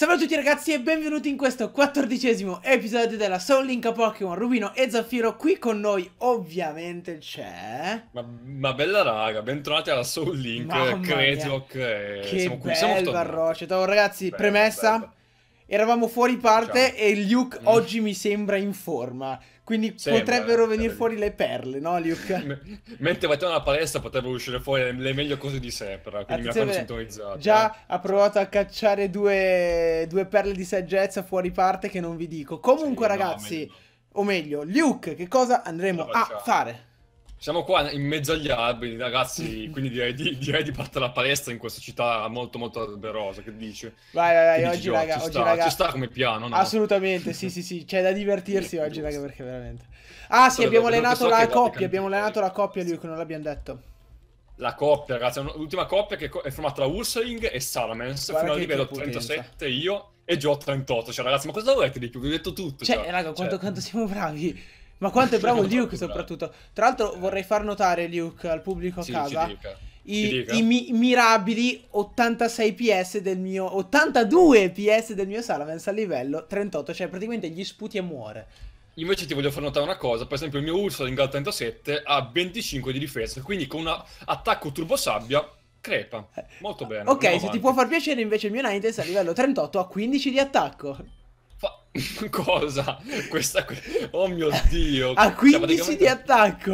Salve a tutti ragazzi e benvenuti in questo quattordicesimo episodio della Soul Link a Pokémon Rubino e Zaffiro Qui con noi ovviamente c'è... Ma, ma, bella raga, bentornati alla Soul Link, Mamma credo mia. che... Che siamo qui, bello siamo Barroccio, ragazzi, bello, premessa... Bello. Eravamo fuori parte Ciao. e Luke mm. oggi mi sembra in forma. Quindi sì, potrebbero venire fuori le perle, no Luke? Mentre facciamo la palestra potrebbero uscire fuori le meglio cose di sé, quindi Attenzione, mi ha sintonizzata. Già eh. ha provato a cacciare due, due, perle di saggezza fuori parte che non vi dico. Comunque sì, ragazzi, no, meglio. o meglio, Luke, che cosa andremo a fare? Siamo qua in mezzo agli alberi, ragazzi, quindi direi di, direi di partire alla palestra in questa città molto molto alberosa, che dici? Vai, vai, vai, oggi dici, raga, ci, oggi, sta, raga, ci sta come piano, no? Assolutamente, sì, sì, sì, c'è da divertirsi eh, oggi, raga, perché veramente... Ah, sì, abbiamo allenato la coppia, abbiamo allenato la coppia, Luke, non l'abbiamo detto. La coppia, ragazzi, l'ultima coppia che è formata da Ursling e Salamence, fino al livello 37 io e Joe 38, cioè ragazzi, ma cosa volete di più? Vi ho detto tutto, cioè... cioè raga, quanto, cioè... quanto siamo bravi! Ma quanto è bravo Luke soprattutto. Tra l'altro vorrei far notare Luke al pubblico a sì, casa i, i mi mirabili 86 PS del mio 82 PS del mio Salamence a livello 38, cioè praticamente gli sputi e muore. Invece ti voglio far notare una cosa, per esempio il mio Ursa in Gal 37 ha 25 di difesa, quindi con un attacco turbo sabbia crepa. Molto eh, bene. Ok, se ti può far piacere invece il mio Nightingale a livello 38 ha 15 di attacco. Cosa? Questa... Oh mio Dio. A 15 cioè, cioè, cioè, praticamente... di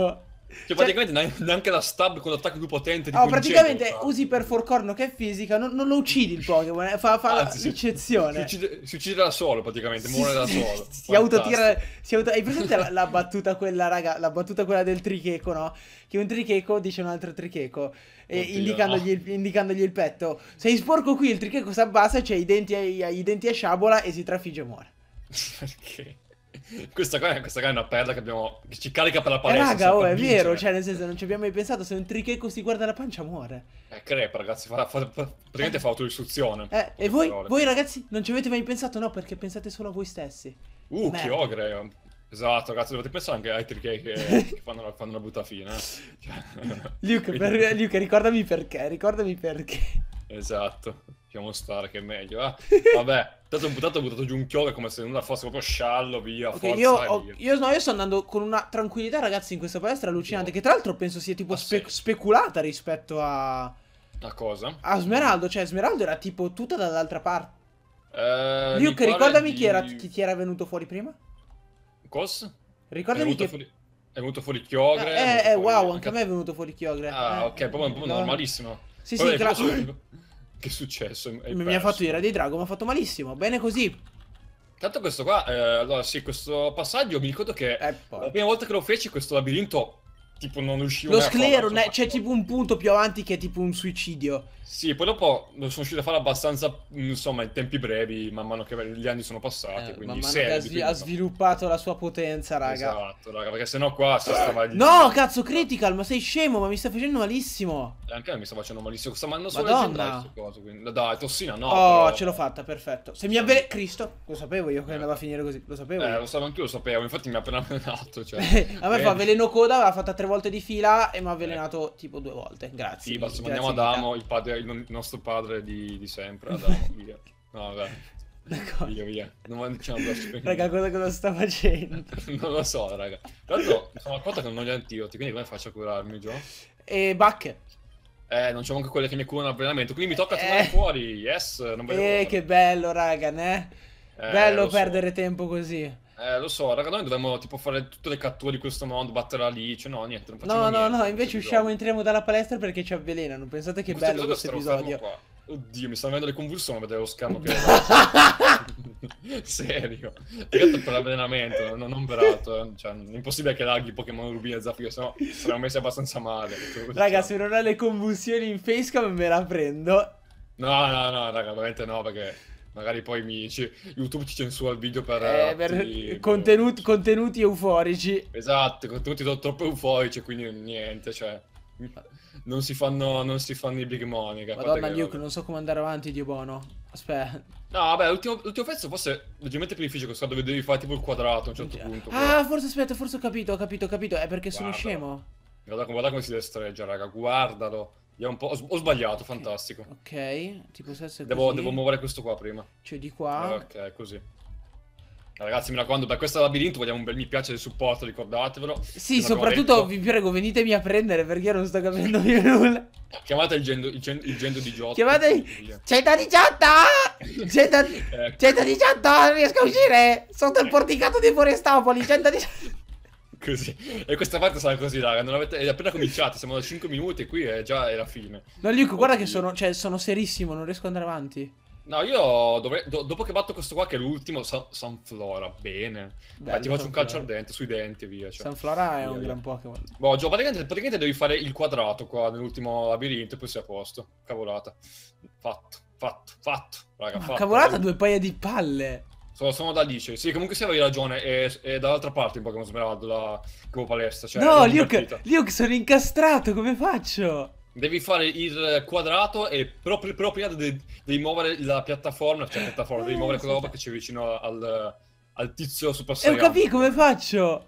attacco. Cioè, praticamente neanche la stab con l'attacco più potente di No, praticamente genere, usi per forcorno che è fisica, non, non lo uccidi il Pokémon, eh, fa, fa Anzi, l'eccezione. Si, si, uccide, si, uccide, da solo praticamente, muore da solo. Si, si autotira... Si auto... Hai presente la, la, battuta quella, raga, la battuta quella del tricheco, no? Che un tricheco dice un altro tricheco, eh, indicandogli, il, indicandogli, il, petto. Sei sporco qui, il tricheco si abbassa, c'è cioè i, i denti a sciabola e si trafigge e muore. Perché? Questa qua, è, questa qua è una perla che, abbiamo, che ci carica per la eh, palestra. Eh, raga, oh, è vincere. vero, cioè nel senso non ci abbiamo mai pensato, se un tricheco si guarda la pancia muore. Eh, crepa ragazzi, fa, fa, praticamente eh. fa autodistruzione. Eh, e voi, voi, ragazzi non ci avete mai pensato, no, perché pensate solo a voi stessi. Uh, Merda. che ogre. Eh. Esatto, ragazzi, dovete pensare anche ai trichechi che, che fanno, fanno, una brutta fine. Eh. Cioè, Luke, per, Luke, ricordami perché, ricordami perché. Esatto chiamo Star che è meglio. Ah, vabbè, tanto buttato, ho buttato giù un chiodo come se nulla fosse proprio sciallo, via, okay, forza, io, ho, io, no, io sto andando con una tranquillità, ragazzi, in questa palestra allucinante, no. che tra l'altro penso sia tipo spe- ah, sì. speculata rispetto a... A cosa? A Smeraldo, cioè Smeraldo era tipo tutta dall'altra parte. Eh, Luke, ricordami di... chi, era, chi ti era venuto fuori prima? Cos? Ricordami è È venuto fuori Chiogre. Ah, eh, eh, eh fuori... wow, anche a me è venuto fuori Chiogre. Ah, eh, ok, proprio, proprio normalissimo. Sì, Vabbè, sì, cla- che è successo? Hai mi, mi ha fatto dire dei drago, mi ha fatto malissimo. Bene così. Tanto questo qua, eh, allora sì, questo passaggio mi ricordo che eh, la prima volta che lo feci questo labirinto tipo non riuscivo Lo sclero, ne- c'è tipo un punto più avanti che è tipo un suicidio. Sì, poi dopo sono riuscito a fare abbastanza, insomma, in tempi brevi, man mano che gli anni sono passati. Eh, quindi man ha, svi- ha, sviluppato la sua potenza, raga. Esatto, raga, perché sennò qua si stava lì. No, cazzo, critical, ma sei scemo, ma mi stai facendo malissimo. Eh, anche a me mi sta facendo malissimo, sta mandando solo Madonna. Cose, quindi... Dai, tossina, no. Oh, però... ce l'ho fatta, perfetto. Se mi avve Cristo, lo sapevo io che eh. andava a finire così, lo sapevo. Eh, lo sapevo anche io lo sapevo, infatti mi ha appena avvelenato, cioè. a me Bene. fa eh. veleno coda, l'ha fatta tre volte volte di fila e mi ha avvelenato eh. tipo due volte. Grazie. Sì, passo, grazie mandiamo Adamo, il, padre, il, nostro padre di, di sempre. Adamo, via. No, vabbè. D'accordo. Via, via. Non mangiamo Raga, cosa, cosa sta facendo? non lo so, raga. Tra sono a che non ho gli antidotti, quindi come faccio a curarmi, Gio? E bacche. Eh, non c'è anche quelle che mi curano l'allenamento, quindi mi tocca tornare eh. fuori, yes. Non eh, che bello, raga, né? Eh, bello perdere so. tempo così. Eh, lo so, raga, noi dovremmo tipo fare tutte le catture di questo mondo, battere la lice, cioè, no, niente, non facciamo No, no, niente, no, invece usciamo entriamo dalla palestra perché ci avvelenano. Pensate che questo bello questo episodio. Oddio, mi stanno venendo le convulsioni a vedere lo schermo che Serio. Diretto per l'avvelenamento, non, non per altro. Eh. Cioè, è impossibile che laghi Pokémon Rubino e Zafiro, sennò saremmo messi abbastanza male. Cioè, raga, se non ho le convulsioni in facecam me la prendo. No, no, no, raga, veramente no, perché magari poi mi, ci, YouTube ci censura il video per, eh, per boh. contenuti, contenuti, euforici. Esatto, contenuti troppo euforici, quindi niente, cioè non si fanno, non si fanno i big money. Madonna, Nuke, roba. non so come andare avanti, Dio buono. Aspetta. No, vabbè, l'ultimo, l'ultimo pezzo forse leggermente più difficile, questo dove devi fare tipo il quadrato a un certo punto. Ah, però. forse aspetta, forse ho capito, ho capito, ho capito. È perché guarda, sono scemo. Guarda, guarda come si destreggia, raga, guardalo. Ho, ho, sbagliato, okay. fantastico. Ok, tipo se devo, devo, muovere questo qua prima. Cioè di qua. Eh, ok, così. Ragazzi, mi raccomando, per questo labirinto vogliamo un bel mi piace del supporto, ricordatevelo. Sì, soprattutto vi prego, venitemi a prendere perché io non sto capendo più nulla. Chiamate il gendo, il gendo, il gendo di Giotto. Chiamate il... 118! 118! 118! Non riesco a uscire! Sotto il eh. porticato di Forestopoli, 118! così. E questa parte sarà così raga. Non avete... È appena cominciato. siamo da 5 minuti e qui è già è la fine. No, Luke, guarda che sono, cioè, sono serissimo, non riesco ad andare avanti. No, io dovrei, do, dopo che batto questo qua, che è l'ultimo, San, Sanflora, bene. Bello, eh, ti faccio un calcio al dente, sui denti e via. Cioè. Sanflora è un gran Pokémon. Boh, Gio, praticamente, praticamente, devi fare il quadrato qua nell'ultimo labirinto e poi sei a posto. Cavolata. Fatto, fatto, fatto. Raga, Ma fatto. cavolata, due paia di palle. Sono, sono da Alice. Sì, comunque se avevi ragione. È, è dall'altra parte in Pokémon Smeraldo la Cubo Palestra. Cioè, no, Luke, Luke, sono incastrato, come faccio? Devi fare il quadrato e proprio, proprio devi, devi muovere la piattaforma, cioè la piattaforma, oh, devi ah, muovere quella roba che c'è vicino al, al tizio super E ho capito come faccio!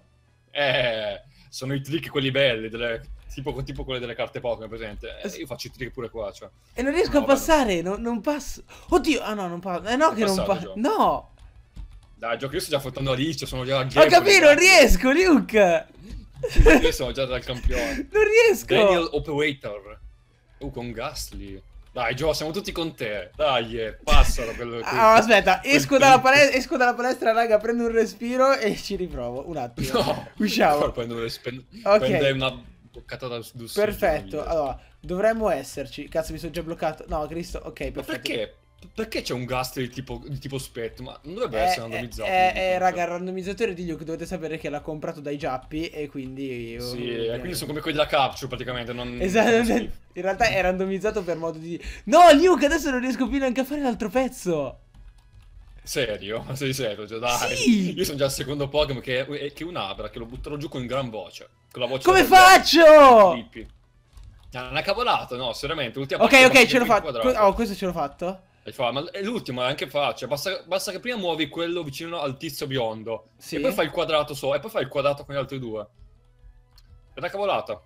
Eh, sono i trick quelli belli, delle, tipo, tipo quelli delle carte Pokémon, presente. Eh, io faccio i trick pure qua, cioè. E non riesco no, a passare, no, non, passo. Oddio, ah no, non passo. Eh no È che passato, non passo. No! Dai, gioco, io sto già fottendo Alice, lista, sono già a Ho capito, non riesco, Luke! io sono già dal campione. Non riesco! Daniel Operator. Uh, con Gastly. Dai, Gio, siamo tutti con te. Dai, yeah, passalo. Quello, ah, aspetta, esco dalla, palestra, esco dalla, palestra, raga, prendo un respiro e ci riprovo. Un attimo. No, usciamo. No, prendo, prendo okay. una boccata da Perfetto, allora, dovremmo esserci. Cazzo, mi sono già bloccato. No, Cristo, ok, perfetto. Ma perché? perché c'è un gas di tipo, di tipo spet? Ma non dovrebbe eh, essere randomizzato. Eh, eh, eh raga, cioè. il randomizzatore di Luke dovete sapere che l'ha comprato dai giappi e quindi... Io, oh, sì, e eh, eh, quindi sono come quelli da capture praticamente, non... Esatto, non cioè, in realtà è randomizzato per modo di... No, Luke, adesso non riesco più neanche a fare l'altro pezzo! Serio? Ma sei serio? Cioè, dai. Sì. Io sono già al secondo Pokémon che, è, che è un'abra, che lo butterò giù con gran voce. Con la voce Come faccio? Ah, è una cavolata, no, seriamente. L'ultima ok, ok, ce l'ho fatto. Oh, questo ce l'ho fatto. E fa, ma è l'ultimo, è anche facile. Basta, basta, che prima muovi quello vicino al tizio biondo. Sì. E poi fai il quadrato solo. E poi fai il quadrato con gli altri due. È una cavolata.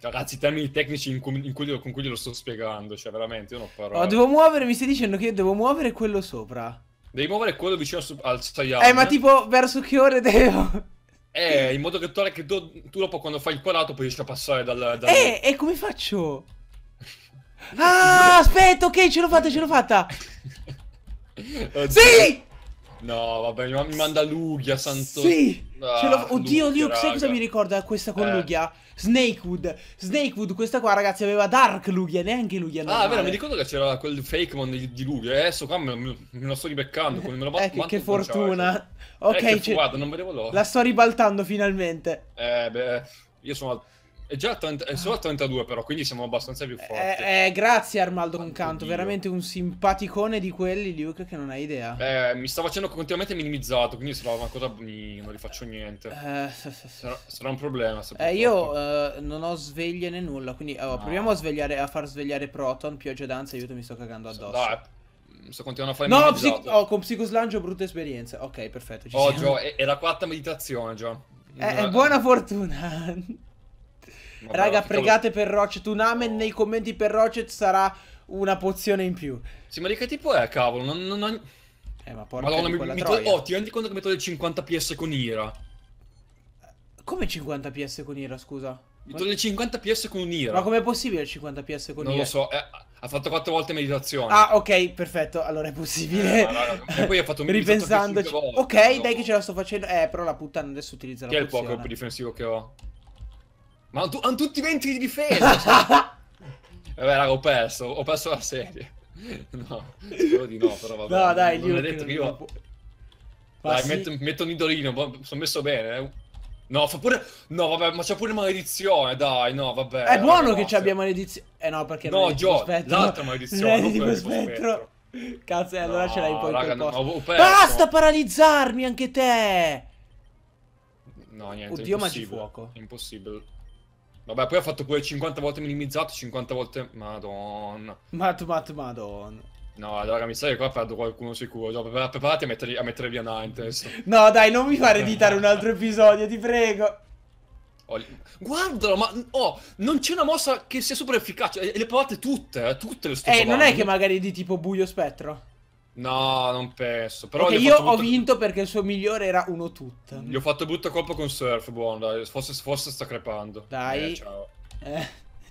Cioè, ragazzi, i termini tecnici in cui, in cui, con cui glielo sto spiegando. Cioè, veramente, io non parlo. No, ah, devo muovere, mi stai dicendo che io devo muovere quello sopra. Devi muovere quello vicino al saiyan. Eh, ma eh? tipo, verso che ore devo? Eh, in modo che tu, tu dopo quando fai il quadrato puoi riuscire a passare dal... dal... Eh, e come faccio? Ah, aspetta, ok, ce l'ho fatta, ce l'ho fatta. Oddio. Sì! No, vabbè, mi manda Lugia, santo... Sì! Ah, Oddio, Luke, sai cosa mi ricorda questa con eh. l'ughia? Snakewood. Snakewood, questa qua, ragazzi, aveva Dark Lugia, neanche Lugia normale. Ah, vero, mi ricordo che c'era quel fake mon di, di Lugia. Eh, adesso qua me, me, me lo sto ribeccando, come me lo batto. Eh, che, che fortuna. Eh, ok, eh, che, guarda, non vedevo l'ora. La sto ribaltando finalmente. Eh, beh, io sono al è già t- è solo a 32 però, quindi siamo abbastanza più eh, forti. Eh, eh, grazie Armaldo Concanto, veramente un simpaticone di quelli, Luke, che non hai idea. Eh, mi sta facendo continuamente minimizzato, quindi se una cosa Mi, mm, non rifaccio niente. Eh, sarà, sarà, un problema. Eh, io eh, non ho sveglie né nulla, quindi allora, eh, no. proviamo a, svegliare, a far svegliare Proton, pioggia danza, aiuto mi sto cagando addosso. Dai, mm, sto continuando a fare No, psico- oh, con Psicoslancio brutte esperienze. Ok, perfetto, ci Oh, Gio, è, è, la quarta meditazione, Gio. Eh, buona fortuna. Vabbè, Raga, pregate per Rocket. Un amen nei commenti per Rocket sarà una pozione in più. Sì, ma di che tipo è, cavolo? Non, non, non... Eh, ma porca Madonna, mi, mi to... Oh, ti rendi conto che metto del 50 PS con Ira? Come 50 PS con Ira, scusa? Mi toglie 50 PS con Ira. Ma com'è possibile 50 PS con non Ira? Non lo so, eh, ha fatto quattro volte meditazione. Ah, ok, perfetto. Allora è possibile. Eh, raga, e poi ha fatto un Ripensandoci. Volte, ok, no. dai che ce la sto facendo. Eh, però la puttana adesso utilizza che la pozione. Che è il poco più difensivo che ho. Ma hanno, tutti i venti di difesa! Cioè. Vabbè, raga, ho perso, ho perso la serie. No, spero di no, però vabbè. No, dai, non ho detto che io... Può... Dai, Passi... metto, metto, un idolino, sono messo bene, eh. No, fa pure... No, vabbè, ma c'è pure maledizione, dai, no, vabbè. È buono ragazzi. che ci abbia maledizione. Eh no, perché... No, Gio, l'altra maledizione. Non quello spettro. spettro. Cazzo, allora no, ce l'hai poi raga, no, ho perso. Basta paralizzarmi anche te! No, niente, Oddio, ma ci fuoco. Impossibile. Vabbè, poi ha fatto pure 50 volte minimizzato, 50 volte... Madonna. Mad, mad, madonna. No, allora mi sa che qua perdo qualcuno sicuro. No, preparati a mettere, a mettere via Ninetest. no, dai, non mi fare editare un altro episodio, ti prego. Oh, guardalo, ma oh, non c'è una mossa che sia super efficace. le provate tutte, eh, tutte le stesse. Eh, non è che magari di tipo buio spettro? No, non penso. Però okay, io ho vinto perché il suo migliore era uno tutta. Gli ho fatto brutto colpo con surf, buono, dai. Forse, forse sta crepando. Dai. Eh, ciao. Eh,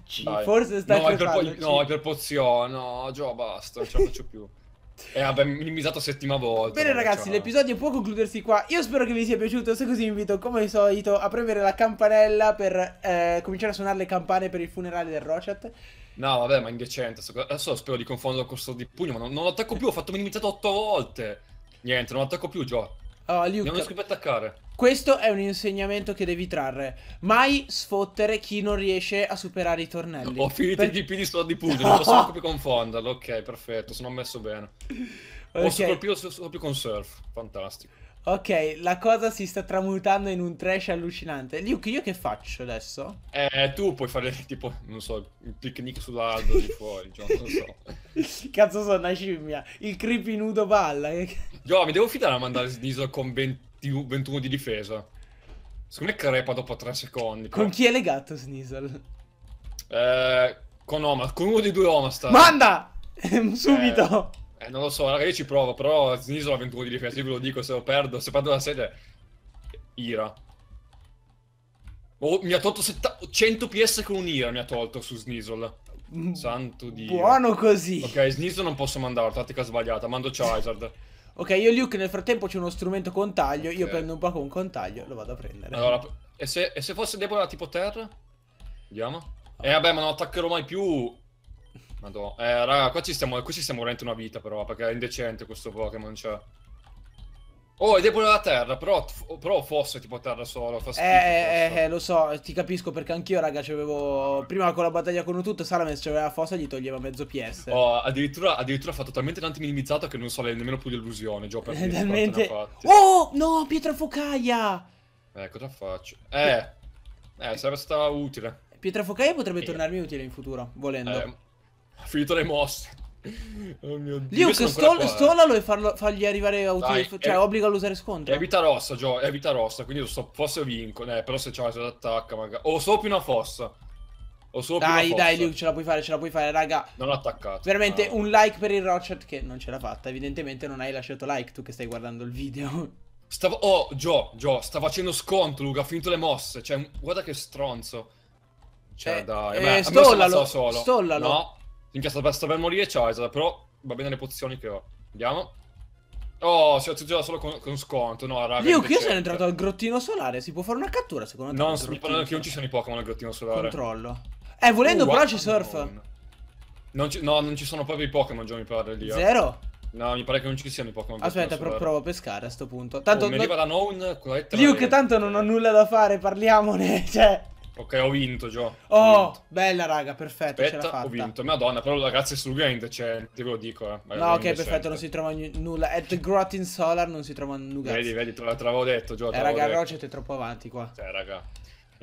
ci, dai. Forse sta no, crepando. È per, no, è per pozione. No, già basta, non ce la faccio più. E eh, vabbè, minimizzato settima volta. Bene ragazzi, l'episodio può concludersi qua. Io spero che vi sia piaciuto, se così vi invito come al solito a premere la campanella per eh, cominciare a suonare le campane per il funerale del Rochat. No, vabbè, ma indecente. Adesso spero di confonderlo con di Pugno, ma non, non attacco più, ho fatto minimizzato otto volte. Niente, non attacco più, Gio. Oh, Luke, non riesco più a attaccare. Questo è un insegnamento che devi trarre. Mai sfottere chi non riesce a superare i tornelli. Ho finito per... i GP di di Pugno, non posso neanche più confonderlo. Ok, perfetto, sono messo bene. Okay. Posso colpirlo solo più con surf, fantastico. Ok, la cosa si sta tramutando in un trash allucinante. Luke, io che faccio adesso? Eh, tu puoi fare tipo, non so, il picnic sull'albero di fuori, Gio, cioè, non so. Cazzo sono una scimmia, il creepy nudo balla. Gio, mi devo fidare a mandare Sneasel con 20, 21 di difesa. Secondo me crepa dopo 3 secondi. Però. Con chi è legato Sneasel? Eh, con Oma, con uno dei due Omastar. Manda! Eh. Subito! Eh... Eh, non lo so, magari ci provo, però Zinisolo ha 21 di difesa, io ve lo dico, se lo perdo, se perdo la sede... Ira. Oh, mi ha tolto 100 PS con un'ira, mi ha tolto su Snizzle. Mm, Santo Dio. Buono così. Ok, Snizzle non posso mandarlo, tattica sbagliata, mando Charizard. ok, io Luke nel frattempo c'è uno strumento contaglio, okay. io prendo un po' con contaglio, lo vado a prendere. Allora, e se, e se fosse debole a tipo terra? Vediamo. Oh. Eh vabbè, ma non attaccherò mai più Madonna. Eh, raga, qua ci stiamo, qui ci stiamo veramente una vita, però, perché è indecente questo Pokémon, cioè. Oh, è debole la terra, però, però fosse tipo terra solo. Fa schifo, eh, eh, eh, lo so, eh, ti capisco perché anch'io, raga, c'avevo. Prima con la battaglia con tutto, Salamence c'aveva fossa e gli toglieva mezzo PS. Oh, addirittura, addirittura fa totalmente tanto minimizzato che non so nemmeno più di illusione. Gio per Talmente... Oh, no, pietra focaia! Eh, cosa faccio? Eh, eh, sarebbe stata utile. Pietra focaia potrebbe eh. tornarmi utile in futuro, volendo. Eh. Ha finito le mosse. Oh mio dio. Luke, stol stollalo eh. e farlo, fargli arrivare a cioè è... obbliga a usare scontro. È vita rossa, Gio, è vita rossa, quindi so, forse vinco. Eh, però se c'è una attacca magari... O più una fossa. O solo dai, dai, Luke, ce la puoi fare, ce la puoi fare, raga. Non ho attaccato. Veramente no. Ah. un like per il Rocket che non ce l'ha fatta. Evidentemente non hai lasciato like tu che stai guardando il video. Stavo... Oh, Gio, Gio, sta facendo scontro, Luca, ha finito le mosse. Cioè, guarda che stronzo. Cioè, eh, dai. Eh, Beh, stollalo, solo. stollalo. No, Minchia, sta per, sta per morire Charizard, però va bene le pozioni che ho. Andiamo. Oh, si è aggiungeva solo con, con, sconto, no, raga. Io che sono entrato al grottino solare, si può fare una cattura secondo te? No, mi non ci sono i Pokémon al grottino solare. Controllo. Eh, volendo uh, però ci surf. Non ci, no, non ci sono proprio i Pokémon, già mi pare lì. Eh. Zero? No, mi pare che non ci siano i Pokémon. Aspetta, pro provo a pescare a sto punto. Tanto oh, mi arriva da Noun con la lettera. Liu che tanto non ho nulla da fare, parliamone, cioè... Ok, ho vinto, Gio. Oh, vinto. bella raga, perfetto, Aspetta, ho vinto. Madonna, però ragazzi, sul Grand c'è, te lo dico, eh. no, ok, indecente. perfetto, non si trova nulla. At the Grotin Solar non si trova nulla. Vedi, vedi, te l'avevo detto, Gio. Eh, raga, detto. è troppo avanti qua. Cioè, raga.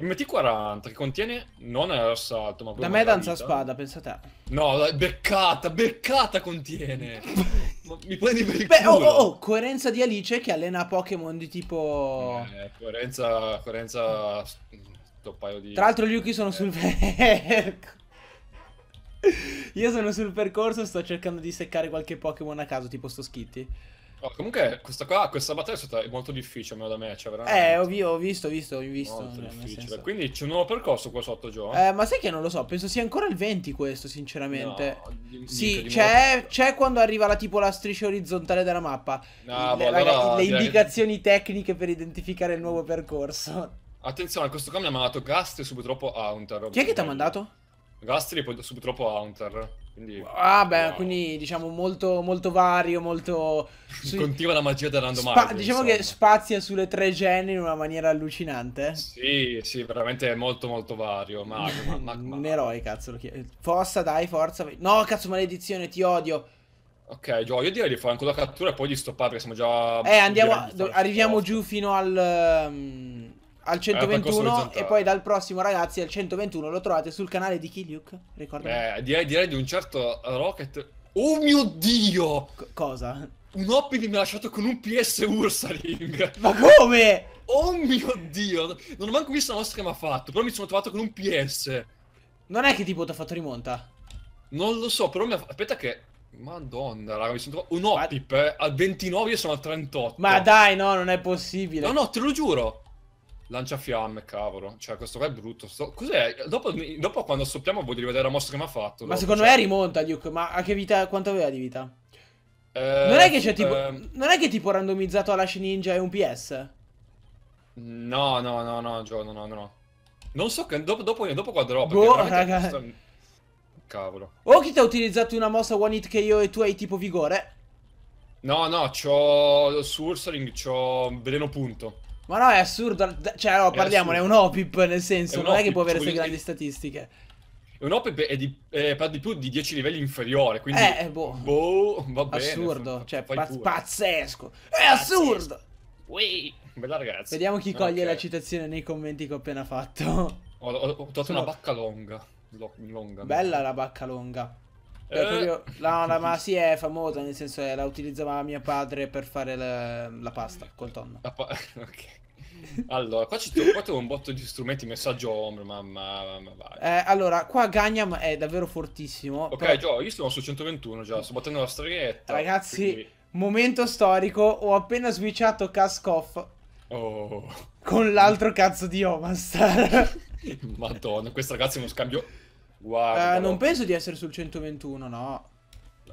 MT40 che contiene non è assalto, ma Da me danza spada, pensate. No, beccata, beccata contiene. mi prendi per il Beh, oh, culo. Oh, oh, coerenza di Alice che allena Pokémon di tipo eh, coerenza coerenza fatto un paio di... Tra l'altro Yuki sono sul percorso. Io sono sul percorso sto cercando di seccare qualche Pokémon a caso, tipo sto Skitty. Oh, comunque questa, qua, questa battaglia è stata molto difficile almeno da me, cioè veramente. Eh, ho, vi ho visto, ho visto, ho visto. Molto difficile. Quindi c'è un nuovo percorso qua sotto, Gio? Eh, ma sai che non lo so, penso sia ancora il 20 questo, sinceramente. No, di, sì, c'è, modo... quando arriva la, tipo la striscia orizzontale della mappa. No, il, boh, le, allora, le indicazioni che... tecniche per identificare il nuovo percorso. Attenzione, questo qua mi ha mandato Gastri subito dopo Haunter. Chi è che ti ha mandato? Gastri poi subito dopo Haunter. Quindi, ah, beh, wow. quindi diciamo molto, molto vario, molto. Sui... Continua la magia del randomizer. Spa diciamo insomma. che spazia sulle tre gene in una maniera allucinante. Sì, sì, veramente è molto, molto vario. Mago, ma, Un eroe, cazzo. Lo Forza, dai, forza. No, cazzo, maledizione, ti odio. Ok, Gio, io direi di fare ancora la cattura e poi di stoppare perché siamo già... Eh, andiamo, arriviamo giù fino al... Um al 121 e poi dal prossimo ragazzi al 121 lo trovate sul canale di Kiliuk, ricordate? Eh, direi, direi, di un certo Rocket. Oh mio dio! C cosa? Un Hoppidi mi ha lasciato con un PS Ursaring. Ma come? Oh mio dio! Non ho manco visto la nostra che mi ha fatto, però mi sono trovato con un PS. Non è che tipo ti ha fatto rimonta? Non lo so, però mi ha... Aspetta che... Madonna, raga, mi sono trovato un Hoppip eh, al 29 e sono al 38. Ma dai, no, non è possibile. No, no, te lo giuro. Lanciafiamme, cavolo. Cioè, questo qua è brutto. Sto... Cos'è? Dopo, dopo, quando soppiamo voglio rivedere la mossa che mi ha fatto. Ma dopo, secondo cioè... me rimonta, Duke. Ma a che vita... Quanto aveva di vita? Eh, non, è che c'è tipo... Eh... non è che tipo randomizzato alla Ninja e un PS? No, no, no, no, Gio, no, no, no. Non so che... Dopo, dopo, dopo quadrò. Boh, raga. Questo... Cavolo. O chi ti ha utilizzato una mossa one hit che io e tu hai tipo vigore? No, no, c'ho... Su Ursaring c'ho veleno punto. Ma no, è assurdo. Cioè, no, parliamone, è, è un OPIP nel senso, non è che può avere queste grandi dire... statistiche. È un OPIP è di, eh, di più di 10 livelli inferiore, quindi... Eh, boh. Boh, va bene. Assurdo, cioè, paz pazzesco. È pazzesco. assurdo! Ui, bella ragazza. Vediamo chi ah, coglie okay. la citazione nei commenti che ho appena fatto. Ho, ho, ho trovato Sono... una bacca longa. Lo, longa Bella no. la bacca longa. Cioè, eh. proprio, no, la, ma sì, è famosa, nel senso che eh, la utilizzava mio padre per fare la, la pasta col tonno. La pa- ok. Allora, qua ci qua un botto di strumenti, messaggio ombra, mamma, mamma vai. Eh, allora, qua Gagnam è davvero fortissimo. Ok, però... Gio, io sono su 121 già, sto battendo la stretta. Ragazzi, quindi... momento storico, ho appena switchato Cascoff oh. con l'altro cazzo di Omastar. Madonna, questo ragazzi è uno scambio Guarda. Eh, non penso di essere sul 121, no.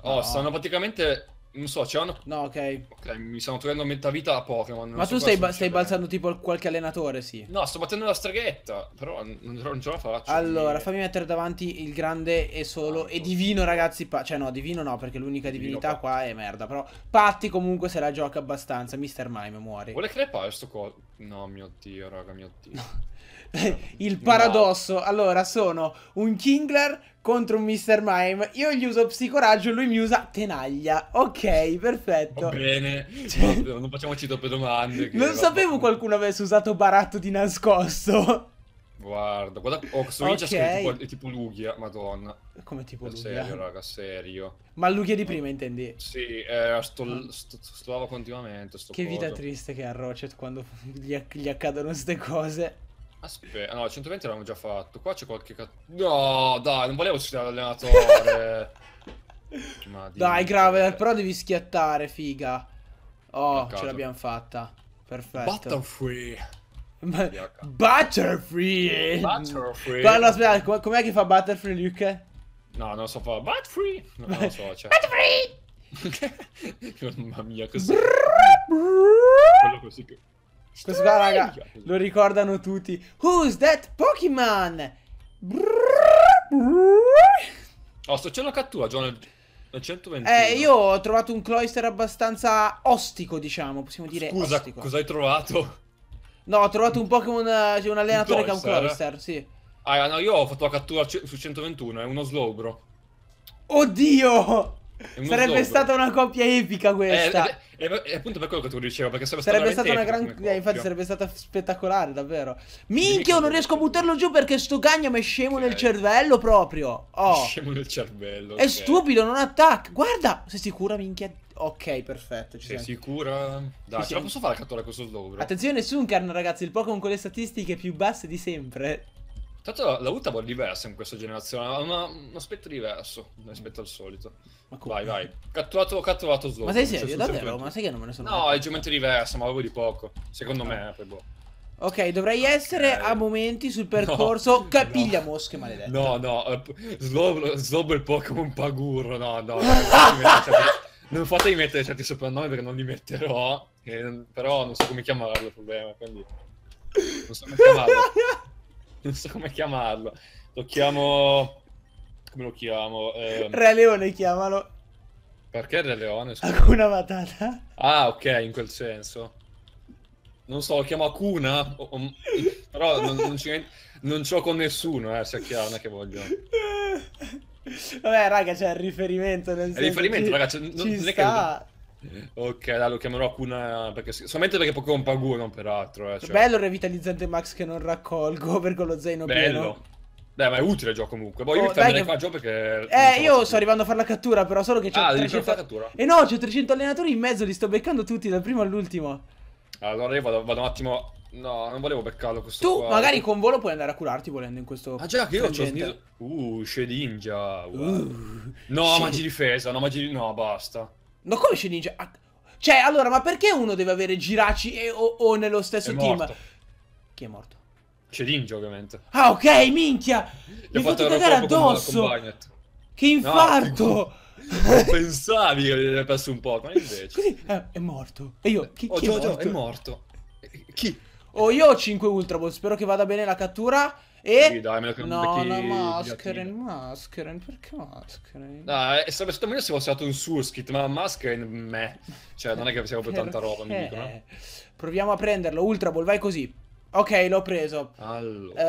Oh, no. stanno praticamente... Non so, c'è un... No, ok. Ok, mi stanno togliendo metà vita a Pokémon. Ma so tu stai, ba stai balzando tipo qualche allenatore, sì. No, sto battendo la streghetta, però non, non ce la faccio. Allora, quindi... fammi mettere davanti il grande e solo... Tanto. E divino, ragazzi, pa... cioè no, divino no, perché l'unica divinità Patti. qua è merda. Però Patti comunque se la gioca abbastanza, Mister Mime muori. Vuole crepare sto coso? No, mio Dio, raga, mio Dio. il paradosso. Allora, sono un Kingler contro un Mr. Mime. Io gli uso psicoraggio, lui mi usa tenaglia. Ok, perfetto. Va bene, cioè... non facciamoci troppe domande. Non sapevo qualcuno avesse usato baratto di nascosto. Guarda, guarda, oh, questo okay. c'è tipo, tipo Lugia, madonna. Come tipo serio, Lugia? Serio, raga, serio. Ma Lugia di prima, intendi? Sì, eh, sto, ah. sto, sto continuamente, sto Che cosa. vita triste che ha Rocket quando gli, gli accadono queste cose. Aspetta, ah, no, 120 l'abbiamo già fatto. Qua c'è qualche No, dai, non volevo uscire dall'allenatore. dai, grave, però devi schiattare, figa. Oh, Mancato. ce l'abbiamo fatta. Perfetto. Butterfree. free. Butterfree. Butterfree. Ma no, aspetta, com com'è che fa Butterfree, Luke? No, non lo so fa Butterfree. non lo so, cioè. Butterfree. Mamma mia, così. Quello così che... Questo qua, raga, lo ricordano tutti. Who's that Pokémon? Oh, sto c'è una cattura, John. 121. Eh, io ho trovato un cloister abbastanza ostico, diciamo, possiamo dire. Scusa, ostico. cosa hai trovato? No, ho trovato un Pokémon, eh, cioè un allenatore che ha un eh? cloister, sì. Ah, no, io ho fatto la cattura su 121, è uno Slowbro. Oddio! Sarebbe solo. stata una coppia epica questa. È, eh, è, eh, eh, è, appunto per quello che tu dicevo, perché sarebbe, sarebbe stata una gran... Eh, infatti sarebbe stata spettacolare, davvero. Minchia, non riesco a buttarlo giù perché sto cagno mi è scemo okay. nel cervello proprio. Oh. Scemo nel cervello. È okay. stupido, non attacca. Guarda, sei sicura, minchia? Ok, perfetto. Ci sei senti. sicura? Dai, sì, ce sì. la posso fare a catturare questo slogan. bro. Attenzione, Sunkarn, ragazzi, il Pokémon con le statistiche più basse di sempre. Tanto la UTAV è diversa in questa generazione, ha una, un aspetto diverso rispetto al solito. Ma come? Vai, vai. Catturato, catturato Zoro. Ma sei serio? Davvero? Ma sai che non me ne sono No, è leggermente diverso, ma avevo di poco. Secondo no. Ah. me, eh, per boh. Ok, dovrei okay. essere a momenti sul percorso. No, Capiglia no. mosche maledette. No, no, eh, Slob, il Pokémon Pagurro. No, no, non fatemi mettere certi soprannomi perché non li metterò. Eh, però non so come chiamarlo il problema. Quindi, non so come chiamarlo. non so come chiamarlo. Lo chiamo... Come lo chiamo? Eh... Re Leone chiamalo. Perché Re Leone? Acuna Matata. Ah, ok, in quel senso. Non so, lo chiamo Acuna. o, però non, non, ci, non c'ho con nessuno, eh, sia chiaro, non che voglio... Vabbè, raga, c'è il riferimento nel senso... Il riferimento, che... raga, non, non, è sta. Eh. Ok, dai, lo chiamerò Kuna perché, solamente perché Pokémon Pagu, non peraltro. Eh, cioè. Bello il revitalizzante Max che non raccolgo per con zaino Bello. Pieno. Dai, ma è utile già comunque. Poi boh, oh, io mi fermerei che... qua già perché... Eh, io sto arrivando a fare la cattura, però solo che c'è ah, 300... cattura. E eh no, c'ho 300 allenatori in mezzo, li sto beccando tutti, dal primo all'ultimo. Allora io vado, vado, un attimo... No, non volevo beccarlo questo Tu, qua. magari con volo puoi andare a curarti volendo in questo... Ah già, che io ho sniso... Uh, Shedinja. Wow. Uh, no, magia difesa, no, magia... No, basta. No, come c'è Ninja? Ah, cioè, allora, ma perché uno deve avere Giraci e, o, o nello stesso team? Chi è morto? C'è Ninja, ovviamente. Ah, ok, minchia! Mi ho fatto cagare addosso! Che infarto! No, pensavi che avrebbe perso un po', ma invece... Così, eh, è morto. E io, chi, oh, chi è, morto? Gio, è morto? Chi? Oh, io ho 5 Ultra Ball, spero che vada bene la cattura. E... Sì, dai, no, no, Mascheren, Mascheren, perché Mascheren? Dai, eh, è sarebbe stato meglio se fosse stato un Surskit, ma Mascheren, meh. Cioè, non è che siamo proprio tanta roba, mi dicono. Proviamo a prenderlo, Ultra Ball, vai così. Ok, l'ho preso. Allora.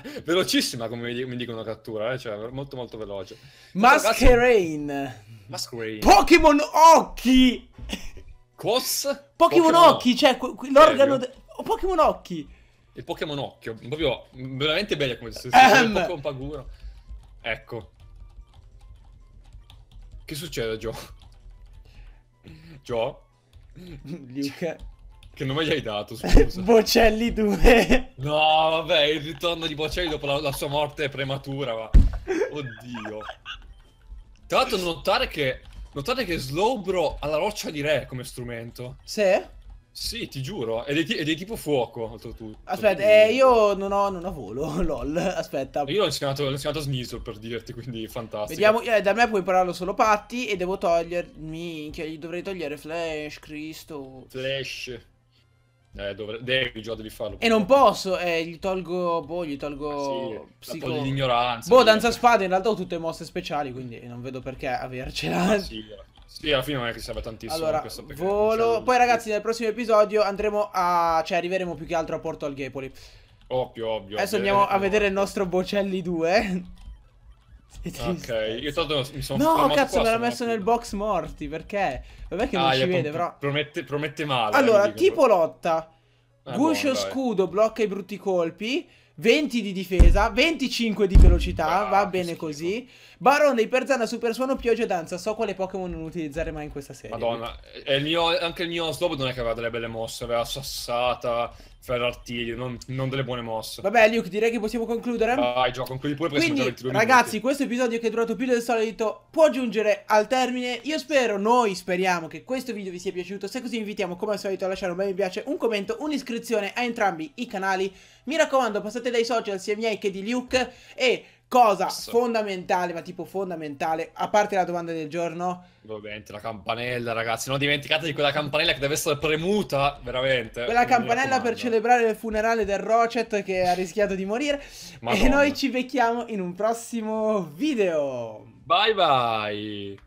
Eh... Velocissima, come mi dicono cattura, eh? cioè, molto molto veloce. Masquerain. Masquerain. Pokémon Occhi! Cos? Pokémon Occhi, cioè, l'organo... De... Pokémon Occhi! il Pokémon Occhio, proprio veramente bello come se ehm. fosse Pokémon Paguro. Ecco. Che succede, Joe? Joe? Luca. Che nome gli hai dato, scusa? Bocelli 2. No, vabbè, il ritorno di Bocelli dopo la, la sua morte prematura, ma... Oddio. Tra l'altro notare che... Notate che Slowbro ha la roccia di re come strumento. Sì? Sì, ti giuro, è, di, ed è tipo fuoco, oltretutto. Aspetta, eh, io non ho, non ho, volo, lol, aspetta. Io l'ho insegnato, l'ho insegnato Snizzle per dirti, quindi fantastico. Vediamo, eh, da me puoi impararlo solo Patti e devo togliermi, che dovrei togliere Flash, Cristo. Flash. Eh, dovre... devi, già devi farlo. E non posso, eh, gli tolgo, boh, gli tolgo... Ah, sì, psico... l'ignoranza. Boh, danza spada, in realtà ho tutte mosse speciali, quindi non vedo perché avercela. Ah, sì, Sì, alla fine non è che serve tantissimo. Allora, volo. Cioè, Poi, ragazzi, eh. nel prossimo episodio andremo a. cioè, arriveremo più che altro a Porto Alghepoli. Ovvio, ovvio. Adesso andiamo a vedere il nostro Bocelli 2. ok, io tanto mi sono No, cazzo, me l'ha messo nel box morti. Perché? Vabbè che non ah, ci vede, però. Promette, promette male. Allora, eh, tipo lotta. Eh, Guscio buon, scudo, blocca i brutti colpi. 20 di difesa, 25 di velocità, ah, va bene così. Barone iperzana, Perzana, Super Suono, Pioggia e Danza. So quale Pokémon non utilizzare mai in questa serie. Madonna, il mio, anche il mio Slobod non è che aveva delle belle mosse, aveva sassata, Ferrartiglio, non, non delle buone mosse. Vabbè, Luke, direi che possiamo concludere. Vai, gioco, concludi pure perché Quindi, ragazzi, minuti. questo episodio che è durato più del solito può giungere al termine. Io spero, noi speriamo che questo video vi sia piaciuto. Se così vi invitiamo, come al solito, a lasciare un bel mi piace, un commento, un'iscrizione a entrambi i canali. Mi raccomando, passate dai social sia miei che di Luke e Cosa Passo. fondamentale, ma tipo fondamentale, a parte la domanda del giorno. Ovviamente la campanella, ragazzi, non dimenticate di quella campanella che deve essere premuta, veramente. Quella campanella per celebrare il funerale del Rocet che ha rischiato di morire. Madonna. E noi ci becchiamo in un prossimo video. Bye bye.